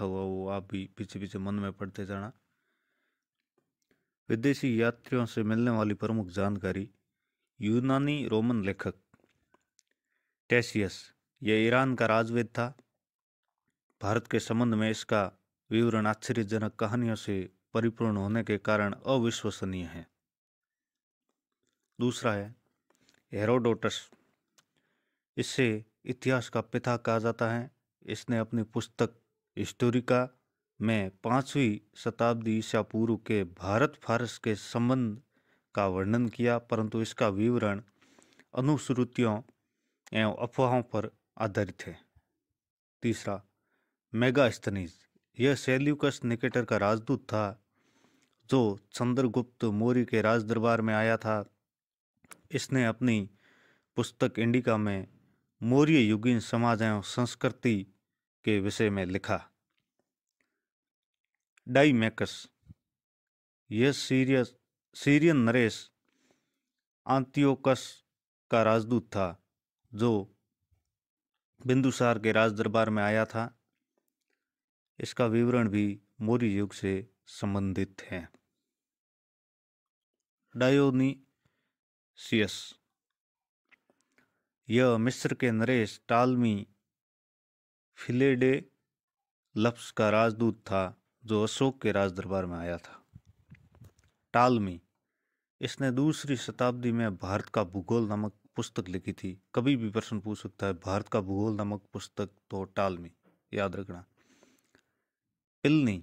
लिखा हुआ वो आप भी पीछे पीछे मन में पढ़ते जाना विदेशी यात्रियों से मिलने वाली प्रमुख जानकारी यूनानी रोमन लेखक टेसियस यह ईरान का राजवेद था भारत के संबंध में इसका विवरण आश्चर्यजनक कहानियों से परिपूर्ण होने के कारण अविश्वसनीय है दूसरा है हेरोडोटस इससे इतिहास का पिता कहा जाता है इसने अपनी पुस्तक हिस्टोरिका में पांचवी शताब्दी ईसा पूर्व के भारत फारस के संबंध का वर्णन किया परंतु इसका विवरण अनुश्रुतियों एवं अफवाहों पर आधारित है तीसरा मेगा स्तनीज यह सेल्यूकस निकेटर का राजदूत था जो चंद्रगुप्त मौर्य के राज दरबार में आया था इसने अपनी पुस्तक इंडिका में मौर्य युगीन समाज एवं संस्कृति के विषय में लिखा डाई मेकस यह सीरियस सीरियन नरेश आंतियोकस का राजदूत था जो बिंदुसार के राज दरबार में आया था इसका विवरण भी मौर्य युग से संबंधित है डायोनीसियस यह मिस्र के नरेश टालमी फिलेडे लफ्स का राजदूत था जो अशोक के राज दरबार में आया था टालमी इसने दूसरी शताब्दी में भारत का भूगोल नामक पुस्तक लिखी थी कभी भी प्रश्न पूछ सकता है भारत का भूगोल नामक पुस्तक तो टालमी याद रखना पिलनी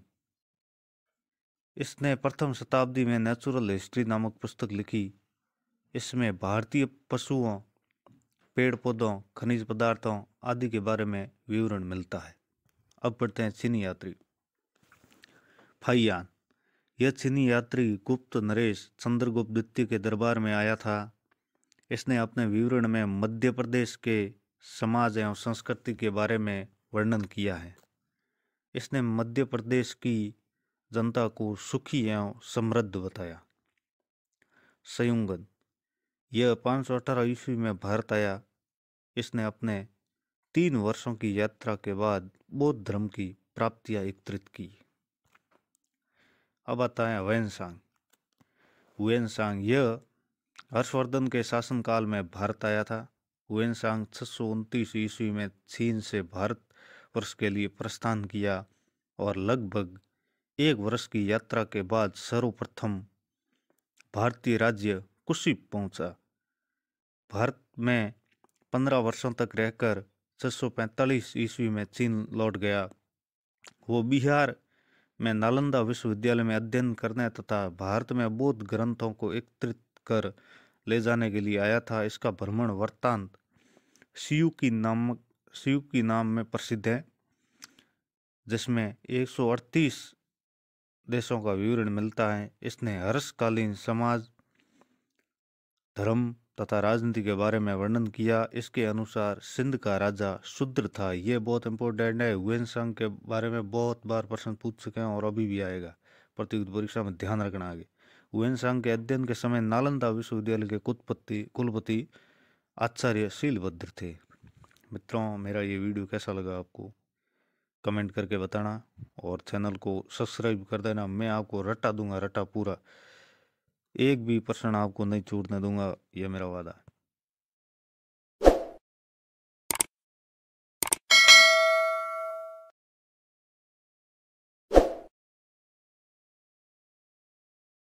इसने प्रथम शताब्दी में नेचुरल हिस्ट्री नामक पुस्तक लिखी इसमें भारतीय पशुओं पेड़ पौधों खनिज पदार्थों आदि के बारे में विवरण मिलता है अब पढ़ते हैं चीनी यात्री फाइयान यह चीनी यात्री गुप्त नरेश चंद्रगुप्त द्वितीय के दरबार में आया था इसने अपने विवरण में मध्य प्रदेश के समाज एवं संस्कृति के बारे में वर्णन किया है इसने मध्य प्रदेश की जनता को सुखी एवं समृद्ध बताया संयुगन यह पाँच सौ अठारह ईस्वी में भारत आया इसने अपने तीन वर्षों की यात्रा के बाद बौद्ध धर्म की प्राप्तियां एकत्रित की अब आता है वेनसांग वेनसांग यह हर्षवर्धन के शासनकाल में भारत आया था वेनसांग छह सौ उनतीस ईस्वी में चीन से भारत वर्ष के लिए प्रस्थान किया और लगभग एक वर्ष की यात्रा के बाद सर्वप्रथम भारतीय राज्य कुशी पहुंचा भारत में पंद्रह वर्षों तक रहकर छः ईस्वी में चीन लौट गया वो बिहार में नालंदा विश्वविद्यालय में अध्ययन करने तथा भारत में बौद्ध ग्रंथों को एकत्रित कर ले जाने के लिए आया था इसका भ्रमण वर्तांत सीयू की नाम सीयू की नाम में प्रसिद्ध है जिसमें एक देशों का विवरण मिलता है इसने हर्षकालीन समाज धर्म तथा राजनीति के बारे में वर्णन किया इसके अनुसार सिंध का राजा शुद्र था ये बहुत इंपॉर्टेंट है वेन संघ के बारे में बहुत बार प्रश्न पूछ सके और अभी भी आएगा प्रतियोगिता परीक्षा में ध्यान रखना आगे वेन संघ के अध्ययन के समय नालंदा विश्वविद्यालय के कुलपति कुलपति आचार्य शीलभद्र थे मित्रों मेरा ये वीडियो कैसा लगा आपको कमेंट करके बताना और चैनल को सब्सक्राइब कर देना मैं आपको रट्टा दूंगा रट्टा पूरा एक भी प्रश्न आपको नहीं छूटने दूंगा यह मेरा वादा है